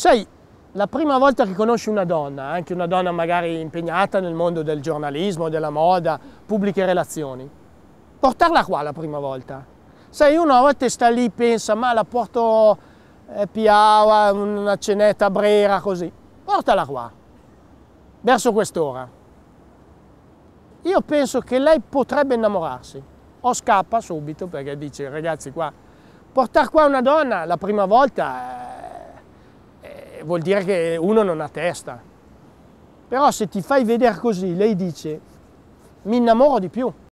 Sai, la prima volta che conosci una donna, anche una donna magari impegnata nel mondo del giornalismo, della moda, pubbliche relazioni, portarla qua la prima volta. Sai, uno a volte sta lì e pensa, ma la porto a eh, Piaua, una cenetta a Brera, così. Portala qua, verso quest'ora. Io penso che lei potrebbe innamorarsi. O scappa subito perché dice, ragazzi qua, portare qua una donna la prima volta vuol dire che uno non ha testa. Però se ti fai vedere così, lei dice, mi innamoro di più.